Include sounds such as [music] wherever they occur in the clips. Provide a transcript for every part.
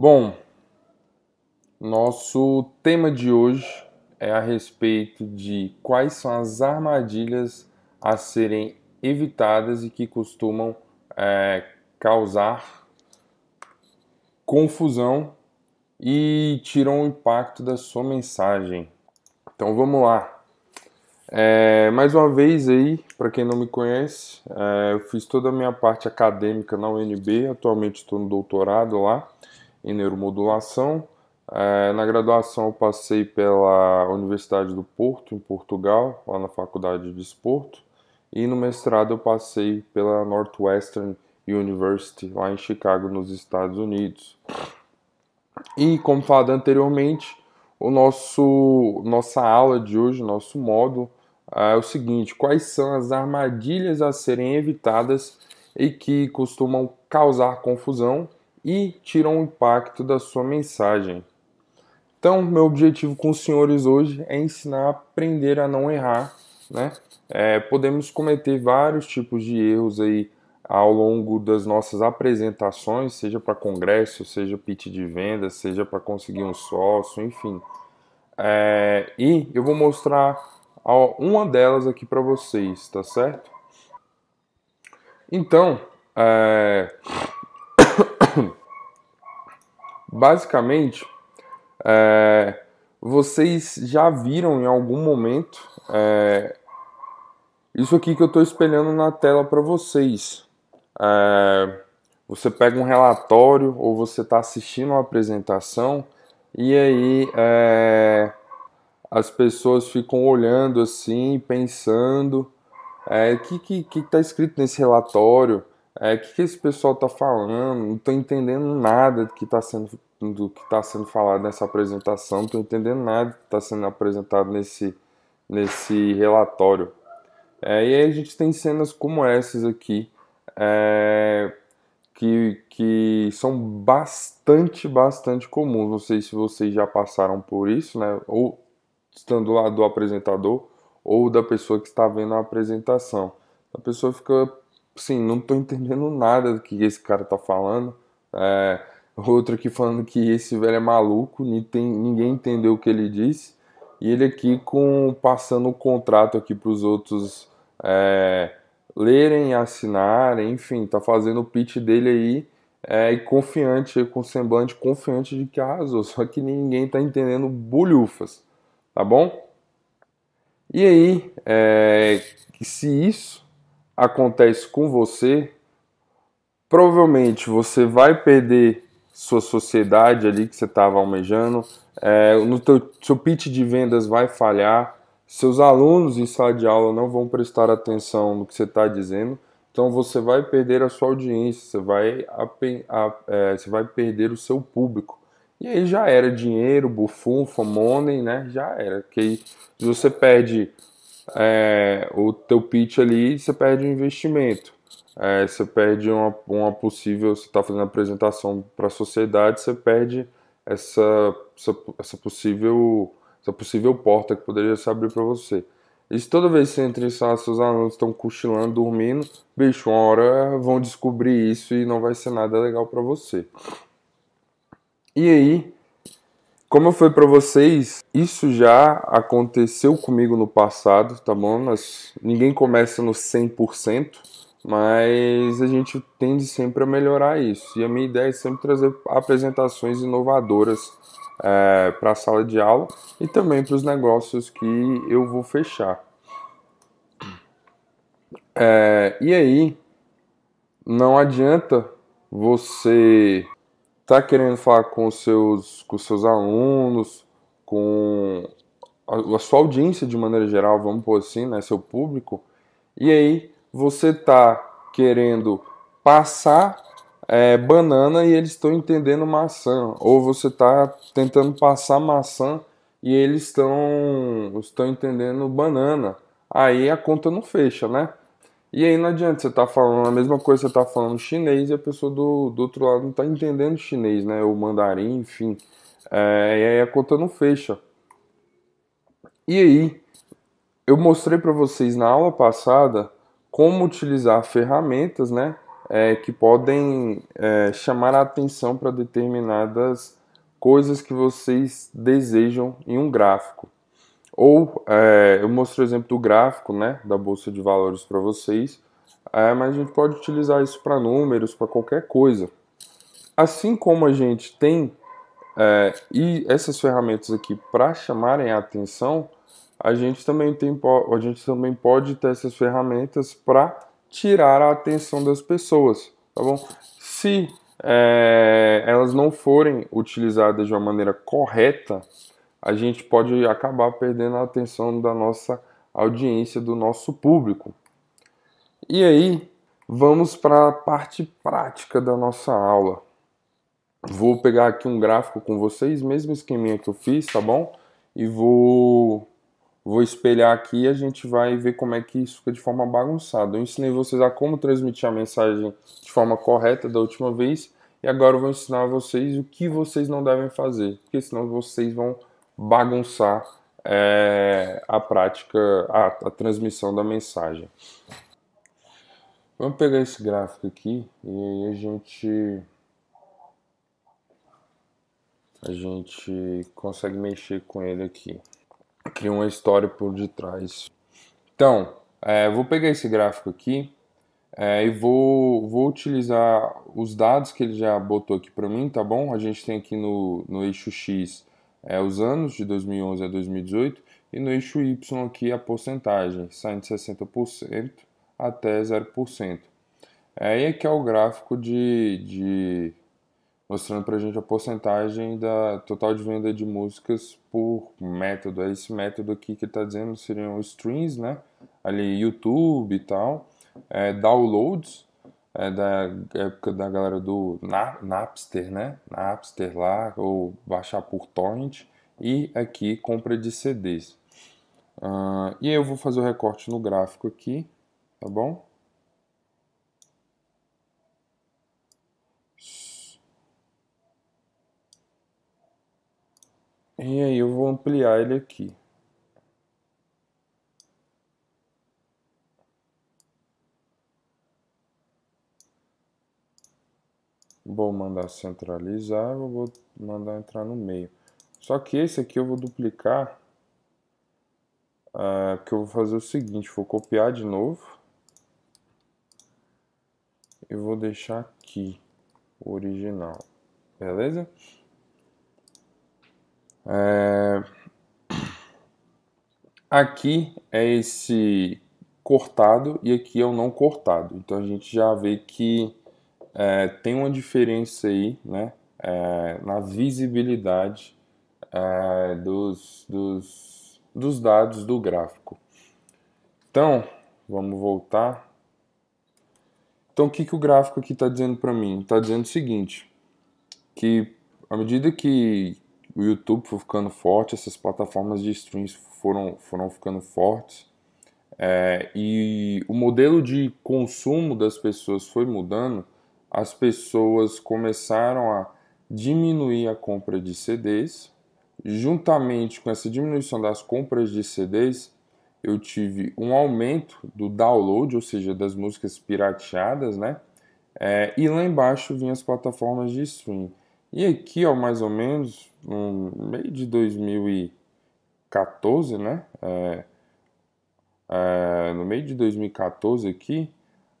Bom, nosso tema de hoje é a respeito de quais são as armadilhas a serem evitadas e que costumam é, causar confusão e tiram o impacto da sua mensagem. Então vamos lá. É, mais uma vez aí, para quem não me conhece, é, eu fiz toda a minha parte acadêmica na UNB, atualmente estou no doutorado lá em neuromodulação. É, na graduação eu passei pela Universidade do Porto, em Portugal, lá na Faculdade de Esporto. E no mestrado eu passei pela Northwestern University, lá em Chicago, nos Estados Unidos. E como falado anteriormente, o nosso nossa aula de hoje, nosso módulo é, é o seguinte: quais são as armadilhas a serem evitadas e que costumam causar confusão e tiram o impacto da sua mensagem. Então, meu objetivo com os senhores hoje é ensinar a aprender a não errar, né? É, podemos cometer vários tipos de erros aí ao longo das nossas apresentações, seja para congresso, seja pitch de venda, seja para conseguir um sócio, enfim. É, e eu vou mostrar uma delas aqui para vocês, tá certo? Então, é... Basicamente, é, vocês já viram em algum momento é, isso aqui que eu estou espelhando na tela para vocês. É, você pega um relatório ou você está assistindo uma apresentação e aí é, as pessoas ficam olhando assim, pensando o é, que está escrito nesse relatório, é, o que, que, esse pessoal tá falando? Não tô entendendo nada do que tá sendo, do que tá sendo falado nessa apresentação, não tô entendendo nada do que tá sendo apresentado nesse, nesse relatório. É, e aí a gente tem cenas como essas aqui, é, que, que são bastante, bastante comuns. Não sei se vocês já passaram por isso, né? Ou estando lá do apresentador, ou da pessoa que está vendo a apresentação. A pessoa fica assim, não tô entendendo nada do que esse cara tá falando. É, outro aqui falando que esse velho é maluco, ninguém entendeu o que ele disse. E ele aqui com passando o contrato aqui para os outros é, lerem, assinarem, enfim, tá fazendo o pitch dele aí é, e confiante, com semblante confiante de que arrasou. [laughs] Só que ninguém tá entendendo bolhufas, tá bom? E aí, é, se isso acontece com você, provavelmente você vai perder sua sociedade ali que você estava almejando, é, no teu, seu pitch de vendas vai falhar, seus alunos em sala de aula não vão prestar atenção no que você está dizendo, então você vai perder a sua audiência, você vai, a, a, é, você vai perder o seu público. E aí já era dinheiro, bufunfa, money, né? Já era. Que você perde é, o teu pitch ali, você perde um investimento. É, você perde uma, uma possível, você está fazendo apresentação para a sociedade, você perde essa, essa, essa, possível, essa possível porta que poderia se abrir para você. E se toda vez que você entra em sala, seus alunos estão cochilando, dormindo, bicho, uma hora vão descobrir isso e não vai ser nada legal para você. E aí, como eu falei para vocês, isso já aconteceu comigo no passado, tá bom? Nós, ninguém começa no 100%, mas a gente tende sempre a melhorar isso. E a minha ideia é sempre trazer apresentações inovadoras é, para a sala de aula e também para os negócios que eu vou fechar. É, e aí, não adianta você tá querendo falar com os seus, com os seus alunos, com a, a sua audiência de maneira geral, vamos por assim, né, seu público, e aí você tá querendo passar é, banana e eles estão entendendo maçã, ou você tá tentando passar maçã e eles estão estão entendendo banana. Aí a conta não fecha, né? E aí não adianta você estar tá falando a mesma coisa, você está falando chinês e a pessoa do, do outro lado não está entendendo chinês, né? O mandarim, enfim. É, e aí a conta não fecha. E aí, eu mostrei para vocês na aula passada como utilizar ferramentas, né? É, que podem é, chamar a atenção para determinadas coisas que vocês desejam em um gráfico. Ou é, eu mostro o exemplo do gráfico né, da Bolsa de Valores para vocês, é, mas a gente pode utilizar isso para números, para qualquer coisa. Assim como a gente tem é, e essas ferramentas aqui para chamarem a atenção, a gente também tem a gente também pode ter essas ferramentas para tirar a atenção das pessoas, tá bom? Se é, elas não forem utilizadas de uma maneira correta, a gente pode acabar perdendo a atenção da nossa audiência, do nosso público. E aí, vamos para a parte prática da nossa aula. Vou pegar aqui um gráfico com vocês, mesmo esqueminha que eu fiz, tá bom? E vou vou espelhar aqui e a gente vai ver como é que isso fica de forma bagunçada. Eu ensinei vocês a como transmitir a mensagem de forma correta da última vez e agora eu vou ensinar vocês o que vocês não devem fazer, porque senão vocês vão bagunçar é, a prática, a, a transmissão da mensagem. Vamos pegar esse gráfico aqui e aí a gente a gente consegue mexer com ele aqui. Cria uma história por detrás. Então, é, vou pegar esse gráfico aqui é, e vou, vou utilizar os dados que ele já botou aqui para mim, tá bom? A gente tem aqui no, no eixo X é, os anos de 2011 a 2018 e no eixo Y aqui a porcentagem, saindo de 60% até 0%. É, aí é que é o gráfico de, de mostrando para a gente a porcentagem da total de venda de músicas por método. É esse método aqui que está dizendo seriam streams, né? Ali YouTube e tal, é, downloads é da época da galera do Napster, né? Napster lá, ou baixar por torrent, e aqui compra de CDs. Uh, ah, e aí eu vou fazer o recorte no gráfico aqui, tá bom? E aí eu vou ampliar ele aqui. Vou mandar centralizar, vou mandar entrar no meio. Só que esse aqui eu vou duplicar, ah, que porque eu vou fazer o seguinte, vou copiar de novo. E vou deixar aqui, o original, beleza? É... Aqui é esse cortado e aqui é o não cortado. Então a gente já vê que é, tem uma diferença aí, né? É, na visibilidade é, dos, dos, dos dados do gráfico. Então, vamos voltar. Então, o que, que o gráfico aqui está dizendo para mim? Está dizendo o seguinte, que à medida que o YouTube foi ficando forte, essas plataformas de streams foram, foram ficando fortes, é, e o modelo de consumo das pessoas foi mudando, as pessoas começaram a diminuir a compra de CDs. Juntamente com essa diminuição das compras de CDs, eu tive um aumento do download, ou seja, das músicas pirateadas, né? É, e lá embaixo vinham as plataformas de streaming. E aqui, ó, mais ou menos, no meio de 2014, né? É, é, no meio de 2014 aqui,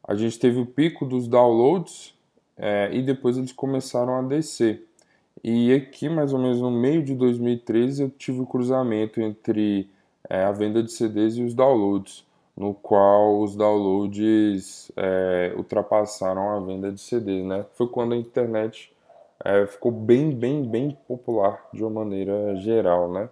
a gente teve o pico dos downloads é, e depois eles começaram a descer. E aqui, mais ou menos no meio de 2013, eu tive o um cruzamento entre é, a venda de CDs e os downloads, no qual os downloads é, ultrapassaram a venda de CDs, né? Foi quando a internet é, ficou bem, bem, bem popular de uma maneira geral, né?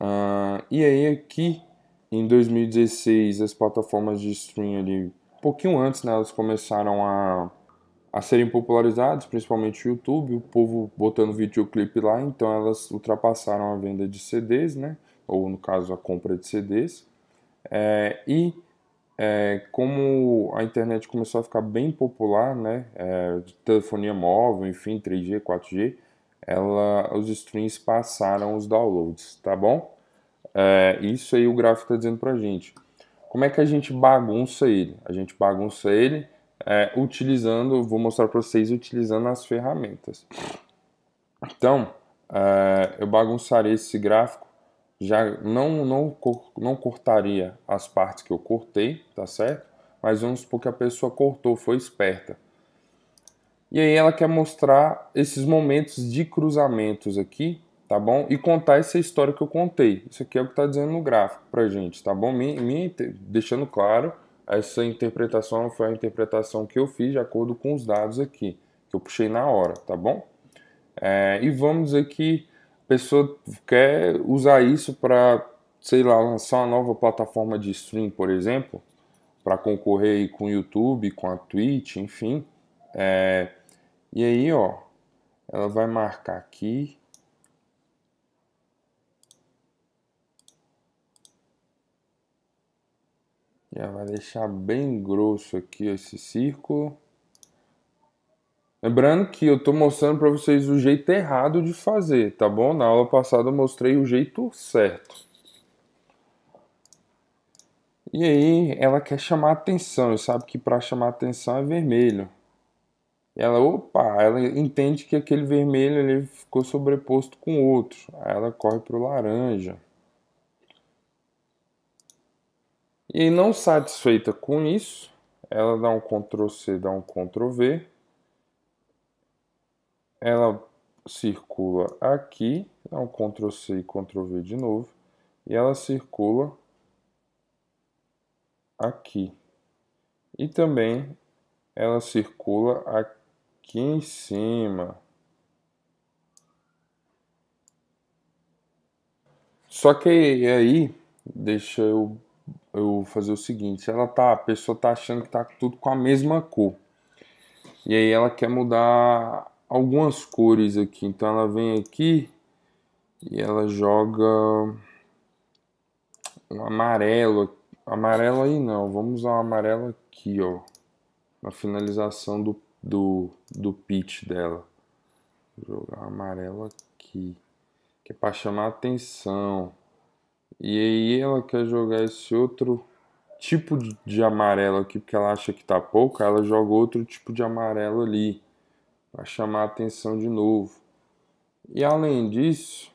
Ah, e aí aqui, em 2016, as plataformas de streaming ali, um pouquinho antes, né? Elas começaram a a serem popularizados, principalmente o YouTube, o povo botando videoclipe lá, então elas ultrapassaram a venda de CDs, né? ou no caso a compra de CDs. É, e é, como a internet começou a ficar bem popular, né? É, telefonia móvel, enfim, 3G, 4G, ela, os streams passaram os downloads, tá bom? É, isso aí o gráfico está dizendo pra gente. Como é que a gente bagunça ele? A gente bagunça ele é, utilizando, vou mostrar para vocês utilizando as ferramentas. Então, é, eu bagunçaria esse gráfico, já não, não, não cortaria as partes que eu cortei, tá certo? Mas vamos supor que a pessoa cortou, foi esperta. E aí ela quer mostrar esses momentos de cruzamentos aqui, tá bom? E contar essa história que eu contei. Isso aqui é o que está dizendo no gráfico pra gente, tá bom? Me, me deixando claro essa interpretação foi a interpretação que eu fiz de acordo com os dados aqui, que eu puxei na hora, tá bom? É, e vamos dizer que a pessoa quer usar isso para, sei lá, lançar uma nova plataforma de stream, por exemplo, para concorrer com o YouTube, com a Twitch, enfim. É, e aí, ó, ela vai marcar aqui Já vai deixar bem grosso aqui esse círculo. Lembrando que eu estou mostrando para vocês o jeito errado de fazer, tá bom? Na aula passada eu mostrei o jeito certo. E aí ela quer chamar atenção, eu sabe que para chamar atenção é vermelho. ela, opa, ela entende que aquele vermelho ele ficou sobreposto com o outro. Aí ela corre para o laranja. E não satisfeita com isso, ela dá um Ctrl C, dá um Ctrl V. Ela circula aqui, dá um Ctrl C e Ctrl V de novo. E ela circula aqui. E também ela circula aqui em cima. Só que aí, deixa eu eu fazer o seguinte, ela tá, a pessoa tá achando que tá tudo com a mesma cor. E aí ela quer mudar algumas cores aqui. Então ela vem aqui e ela joga um amarelo. Amarelo aí não, vamos usar um amarelo aqui, ó. Na finalização do, do, do pitch dela. Vou jogar um amarelo aqui. Que é pra chamar atenção. E aí ela quer jogar esse outro tipo de amarelo aqui, porque ela acha que tá pouco, ela joga outro tipo de amarelo ali, para chamar a atenção de novo. E além disso,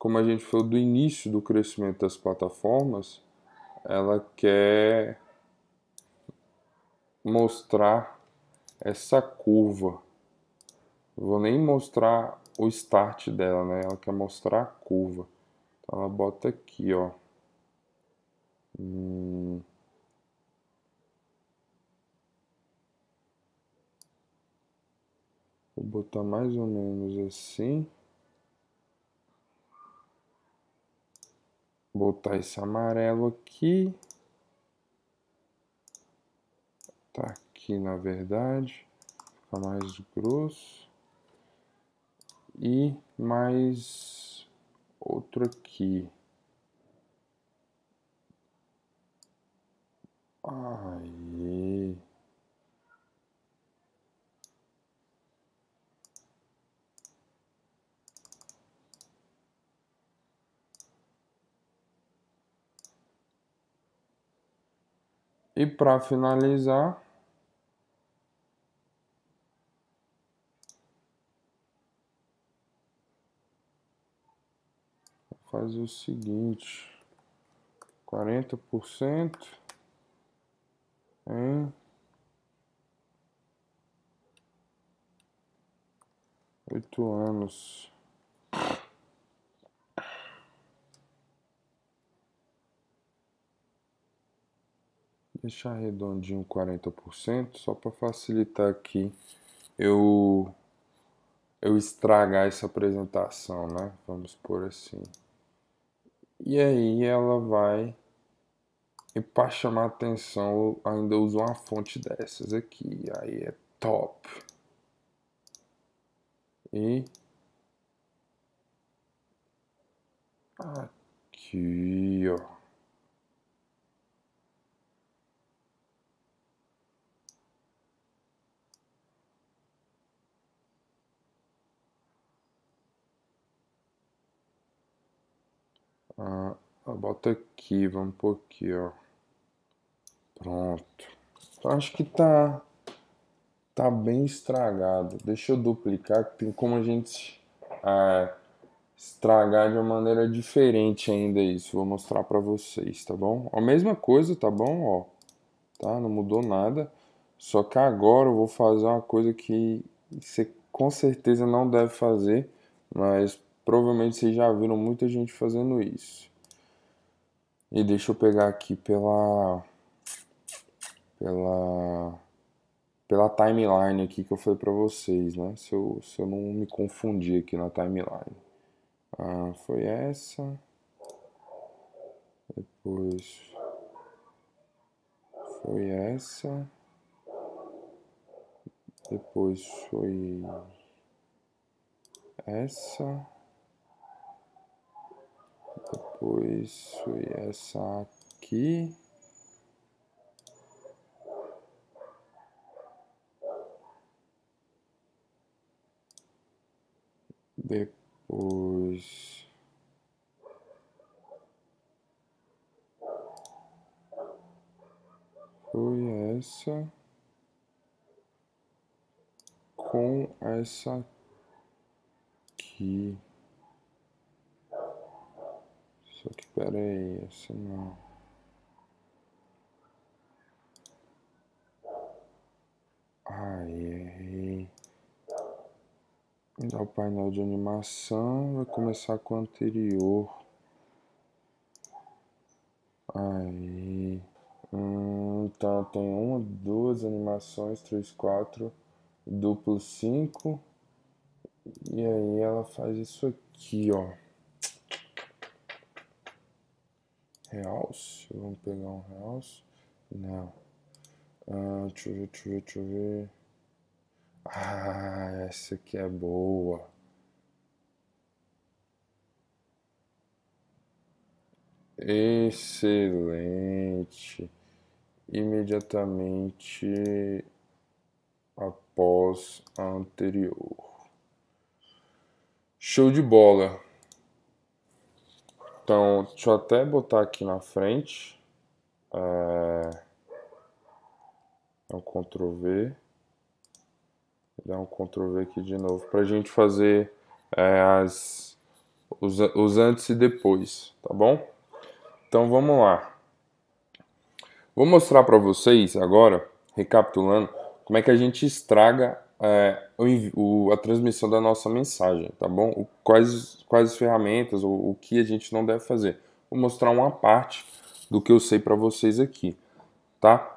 como a gente falou do início do crescimento das plataformas, ela quer mostrar essa curva. Vou nem mostrar o start dela, né? Ela quer mostrar a curva. Então ela bota aqui, ó. Hum. Vou botar mais ou menos assim. botar esse amarelo aqui. Tá aqui na verdade. Fica mais grosso. E mais outro aqui. Aí. E para finalizar, fazer o seguinte, 40% em oito anos. Deixar redondinho 40%, só para facilitar aqui eu eu estragar essa apresentação, né? Vamos por assim. E aí ela vai e para chamar atenção, ainda uso uma fonte dessas aqui. Aí é top. E aqui, ó. Ah, bota aqui, vamos pôr aqui, ó. Pronto. Acho que tá, tá bem estragado. Deixa eu duplicar, que tem como a gente ah, estragar de uma maneira diferente ainda isso. Vou mostrar pra vocês, tá bom? A mesma coisa, tá bom? Ó, tá? Não mudou nada. Só que agora eu vou fazer uma coisa que você com certeza não deve fazer, mas Provavelmente vocês já viram muita gente fazendo isso. E deixa eu pegar aqui pela pela pela timeline aqui que eu falei para vocês, né? Se eu, se eu não me confundir aqui na timeline. Ah, foi essa. Depois foi essa. Depois foi essa. Depois foi essa aqui. Depois... Foi essa... Com essa aqui... Só que pera aí, esse não. Aí, errei. Dá o painel de animação, vai começar com o anterior. Aí. Hum, tá, tem uma, duas animações, três, quatro, duplo cinco. E aí ela faz isso aqui, ó. realce. Vamos pegar um realce. Não. Ah, deixa eu ver, deixa eu ver, deixa eu ver. Ah, essa aqui é boa. Excelente. Imediatamente após a anterior. Show de bola. Então, deixa eu até botar aqui na frente. É... Dá um Ctrl V. Dá um Ctrl V aqui de novo. Pra gente fazer é, as, os, os antes e depois, tá bom? Então vamos lá. Vou mostrar para vocês agora, recapitulando, como é que a gente estraga é, o, a transmissão da nossa mensagem, tá bom? O, quais, quais ferramentas, ou o que a gente não deve fazer. Vou mostrar uma parte do que eu sei para vocês aqui, tá?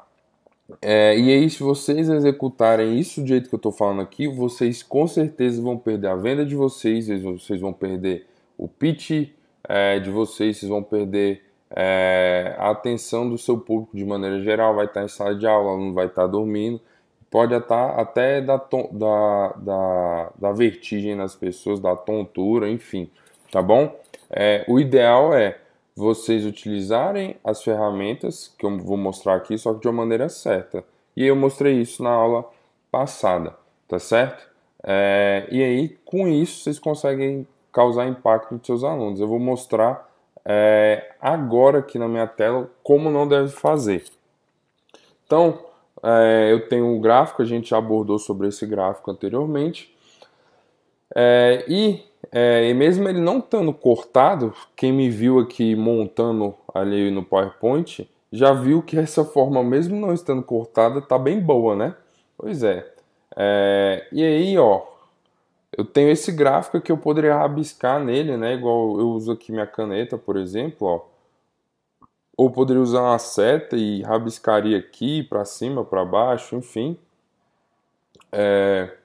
É, e aí, se vocês executarem isso do jeito que eu estou falando aqui, vocês com certeza vão perder a venda de vocês, vocês vão perder o pitch é, de vocês, vocês vão perder é, a atenção do seu público de maneira geral, vai estar tá em sala de aula, não vai estar tá dormindo pode até dar, vertigem nas pessoas, dar tontura, enfim, tá bom? É, o ideal é vocês utilizarem as ferramentas que eu vou mostrar aqui, só que de uma maneira certa. E eu mostrei isso na aula passada, tá certo? É, e aí, com isso, vocês conseguem causar impacto nos seus alunos. Eu vou mostrar é, agora aqui na minha tela como não deve fazer. Então, é, eu tenho um gráfico, a gente já abordou sobre esse gráfico anteriormente. É, e, é, e mesmo ele não estando cortado, quem me viu aqui montando ali no PowerPoint já viu que essa forma, mesmo não estando cortada, tá bem boa, né? Pois é. é e aí, ó, eu tenho esse gráfico que eu poderia rabiscar nele, né? Igual eu uso aqui minha caneta, por exemplo, ó ou poderia usar uma seta e rabiscaria aqui, para cima, para baixo, enfim. É...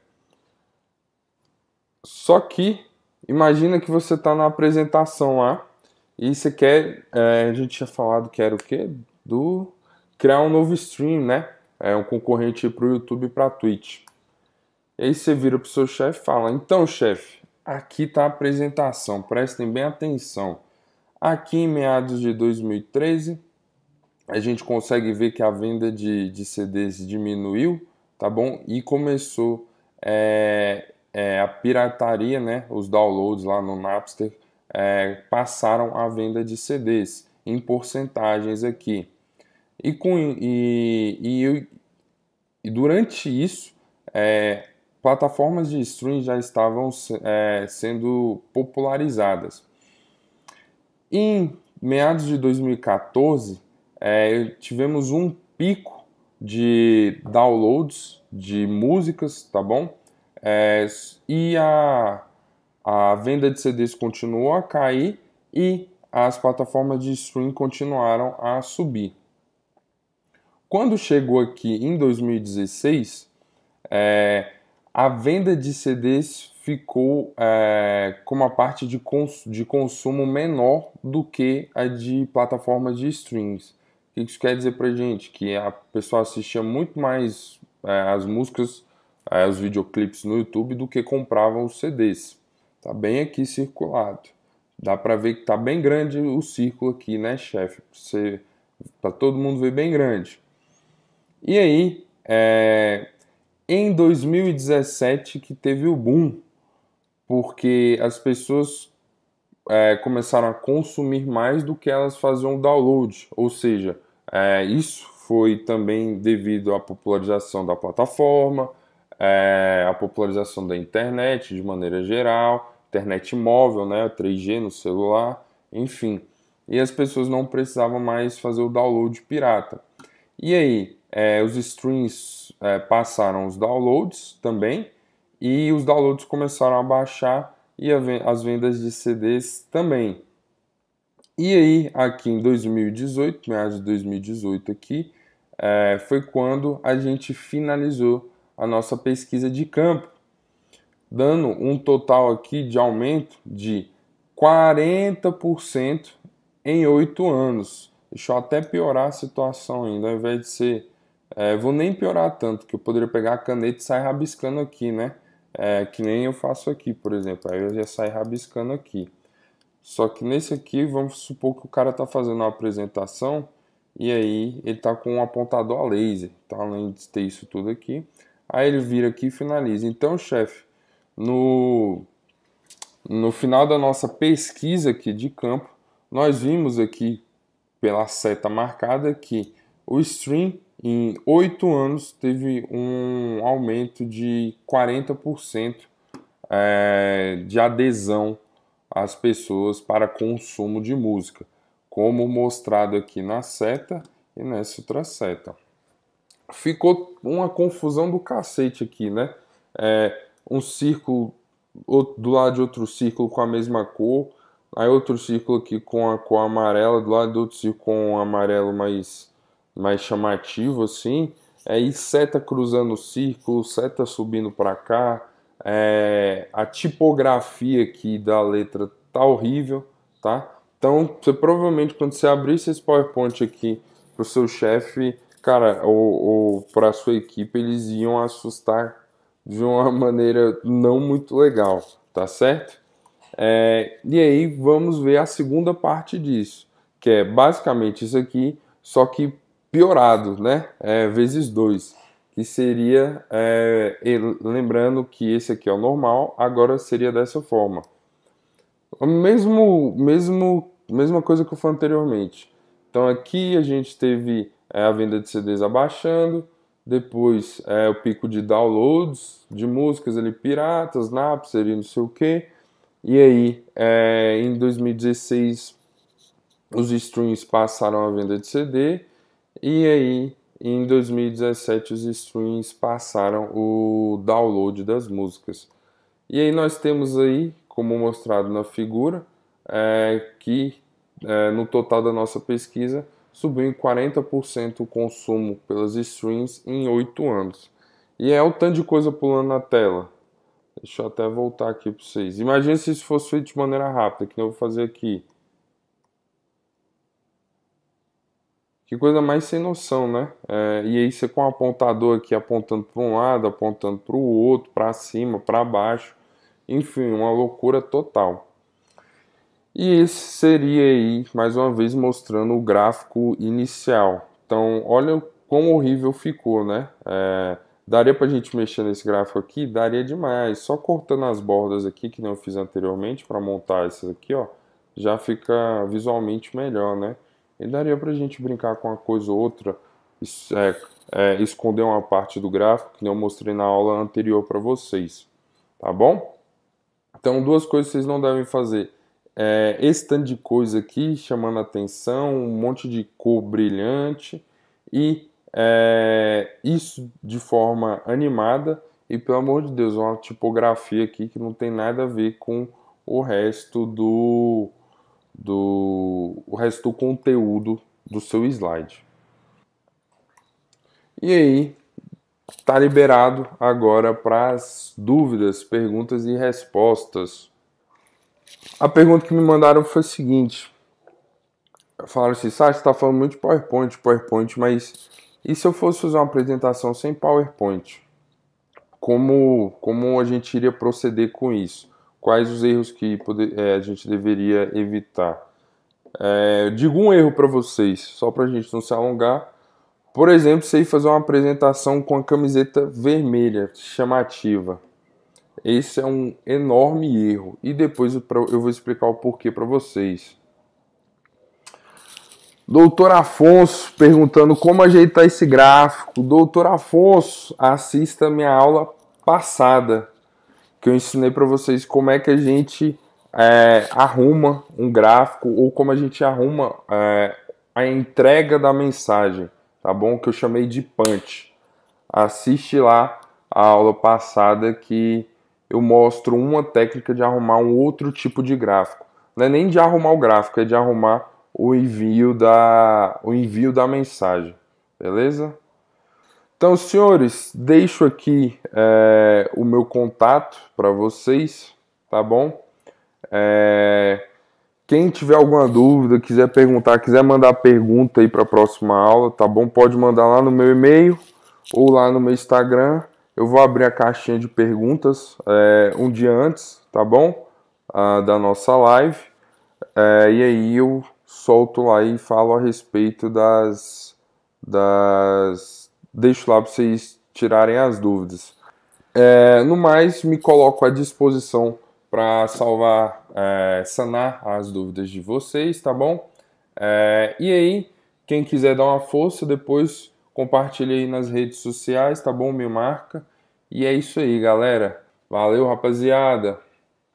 Só que, imagina que você está na apresentação lá e você quer, é, a gente tinha falado que era o quê? Do criar um novo stream, né? É um concorrente para o YouTube e para Twitch. E aí você vira para o seu chefe e fala, então chefe, aqui está a apresentação, prestem bem atenção. Aqui em meados de 2013, a gente consegue ver que a venda de, de CDs diminuiu, tá bom? E começou é, é, a pirataria, né? Os downloads lá no Napster é, passaram a venda de CDs em porcentagens aqui. E, com, e, e, e durante isso, é, plataformas de streaming já estavam é, sendo popularizadas. Em meados de 2014, é, tivemos um pico de downloads de músicas, tá bom? É, e a, a venda de CDs continuou a cair e as plataformas de streaming continuaram a subir. Quando chegou aqui em 2016, é, a venda de CDs ficou é, com uma parte de, cons de consumo menor do que a de plataformas de streams. O que isso quer dizer para gente? Que a pessoa assistia muito mais é, as músicas, é, os videoclipes no YouTube do que compravam os CDs. Tá bem aqui circulado. Dá para ver que tá bem grande o círculo aqui, né, chefe? Para todo mundo ver bem grande. E aí, é, em 2017 que teve o boom porque as pessoas é, começaram a consumir mais do que elas faziam download, ou seja, é, isso foi também devido à popularização da plataforma, é, à popularização da internet de maneira geral, internet móvel, né, 3G no celular, enfim. E as pessoas não precisavam mais fazer o download pirata. E aí, é, os streams é, passaram os downloads também, e os downloads começaram a baixar e as vendas de CDs também. E aí, aqui em 2018, meados de 2018 aqui, é, foi quando a gente finalizou a nossa pesquisa de campo, dando um total aqui de aumento de 40% em oito anos. Deixa eu até piorar a situação ainda, ao invés de ser... É, vou nem piorar tanto, que eu poderia pegar a caneta e sair rabiscando aqui, né? É, que nem eu faço aqui, por exemplo. Aí eu já saio rabiscando aqui. Só que nesse aqui, vamos supor que o cara está fazendo uma apresentação e aí ele está com um apontador a laser. Então, além de ter isso tudo aqui, aí ele vira aqui e finaliza. Então, chefe, no, no final da nossa pesquisa aqui de campo, nós vimos aqui pela seta marcada que o stream em oito anos teve um aumento de 40% é, eh, de adesão às pessoas para consumo de música, como mostrado aqui na seta e nessa outra seta. Ficou uma confusão do cacete aqui, né? É, um círculo do lado de outro círculo com a mesma cor, aí outro círculo aqui com a cor amarela, do lado do outro círculo com um amarelo mais mais chamativo assim, é ir seta cruzando o círculo, seta subindo para cá, é, a tipografia aqui da letra tá horrível, tá? Então, você provavelmente quando você abrir esse PowerPoint aqui para o seu chefe, cara, ou, ou para sua equipe, eles iam assustar de uma [laughs] maneira não muito legal, tá certo? É, e aí vamos ver a segunda parte disso, que é basicamente isso aqui, só que piorado, né? É, vezes 2, que seria, é, lembrando que esse aqui é o normal, agora seria dessa forma. Mesmo, mesmo, mesma coisa que eu falei anteriormente. Então aqui a gente teve é, a venda de CDs abaixando, depois é, o pico de downloads de músicas ali, piratas, Napster e não sei o que. E aí, é, em 2016, os streams passaram a venda de CD e aí, em 2017, os streams passaram o download das músicas. E aí nós temos aí, como mostrado na figura, é, que é, no total da nossa pesquisa subiu em 40% o consumo pelas streams em 8 anos. E é o um tanto de coisa pulando na tela. Deixa eu até voltar aqui para vocês. Imagina se isso fosse feito de maneira rápida, que eu vou fazer aqui. Que coisa mais sem noção, né? É, e aí você com um apontador aqui apontando para um lado, apontando para o outro, para cima, para baixo. Enfim, uma loucura total. E esse seria aí, mais uma vez, mostrando o gráfico inicial. Então, olha quão horrível ficou, né? É, daria para a gente mexer nesse gráfico aqui? Daria demais. Só cortando as bordas aqui, que nem eu fiz anteriormente, para montar essas aqui, ó, já fica visualmente melhor, né? E daria para a gente brincar com uma coisa ou outra, é, é, esconder uma parte do gráfico que eu mostrei na aula anterior para vocês, tá bom? Então, duas coisas vocês não devem fazer. É, esse tanto de coisa aqui chamando atenção, um monte de cor brilhante e é, isso de forma animada e pelo amor de Deus, uma tipografia aqui que não tem nada a ver com o resto do, do o resto do conteúdo do seu slide. E aí, está liberado agora para as dúvidas, perguntas e respostas. A pergunta que me mandaram foi a seguinte: falaram assim, Sá, você está falando muito de PowerPoint, PowerPoint, mas e se eu fosse fazer uma apresentação sem PowerPoint? Como, como a gente iria proceder com isso? quais os erros que poder, é, a gente deveria evitar. É, digo um erro para vocês, só para a gente não se alongar. Por exemplo, sei fazer uma apresentação com a camiseta vermelha, chamativa. Esse é um enorme erro e depois eu vou explicar o porquê para vocês. Doutor Afonso perguntando como ajeitar esse gráfico. Doutor Afonso, assista minha aula passada que eu ensinei para vocês como é que a gente é, arruma um gráfico ou como a gente arruma é, a entrega da mensagem, tá bom? Que eu chamei de punch. Assiste lá a aula passada que eu mostro uma técnica de arrumar um outro tipo de gráfico. Não é nem de arrumar o gráfico, é de arrumar o envio da, o envio da mensagem, beleza? Então, senhores, deixo aqui é, o meu contato para vocês, tá bom? É, quem tiver alguma dúvida, quiser perguntar, quiser mandar pergunta aí para a próxima aula, tá bom? Pode mandar lá no meu e-mail ou lá no meu Instagram. Eu vou abrir a caixinha de perguntas é, um dia antes, tá bom? Ah, da nossa live. É, e aí eu solto lá e falo a respeito das. das deixo lá para vocês tirarem as dúvidas. É, no mais, me coloco à disposição para salvar, é, sanar as dúvidas de vocês, tá bom? É, e aí, quem quiser dar uma força, depois compartilha aí nas redes sociais, tá bom? Me marca. E é isso aí, galera. Valeu, rapaziada.